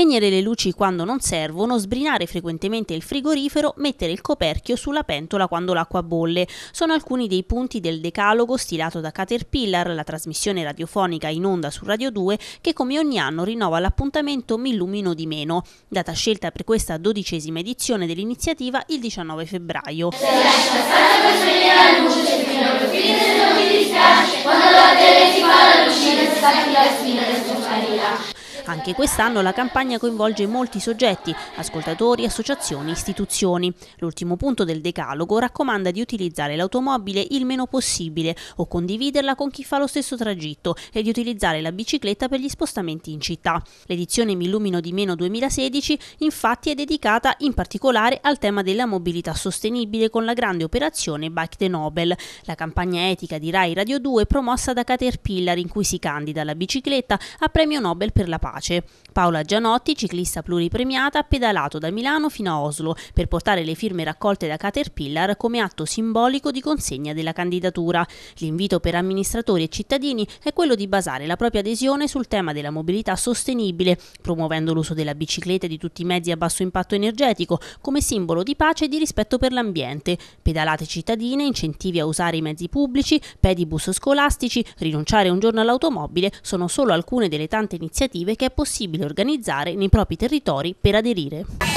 spegnere le luci quando non servono, sbrinare frequentemente il frigorifero, mettere il coperchio sulla pentola quando l'acqua bolle. Sono alcuni dei punti del decalogo stilato da Caterpillar, la trasmissione radiofonica in onda su Radio 2, che come ogni anno rinnova l'appuntamento Mi illumino di meno, data scelta per questa dodicesima edizione dell'iniziativa il 19 febbraio. Se lascia, Anche quest'anno la campagna coinvolge molti soggetti, ascoltatori, associazioni, istituzioni. L'ultimo punto del decalogo raccomanda di utilizzare l'automobile il meno possibile o condividerla con chi fa lo stesso tragitto e di utilizzare la bicicletta per gli spostamenti in città. L'edizione Mi illumino di meno 2016 infatti è dedicata in particolare al tema della mobilità sostenibile con la grande operazione Bike the Nobel, la campagna etica di Rai Radio 2 promossa da Caterpillar in cui si candida la bicicletta a premio Nobel per la pace pace. Paola Gianotti, ciclista pluripremiata, ha pedalato da Milano fino a Oslo per portare le firme raccolte da Caterpillar come atto simbolico di consegna della candidatura. L'invito per amministratori e cittadini è quello di basare la propria adesione sul tema della mobilità sostenibile, promuovendo l'uso della bicicletta e di tutti i mezzi a basso impatto energetico come simbolo di pace e di rispetto per l'ambiente. Pedalate cittadine, incentivi a usare i mezzi pubblici, pedibus scolastici, rinunciare un giorno all'automobile sono solo alcune delle tante iniziative che è possibile organizzare nei propri territori per aderire.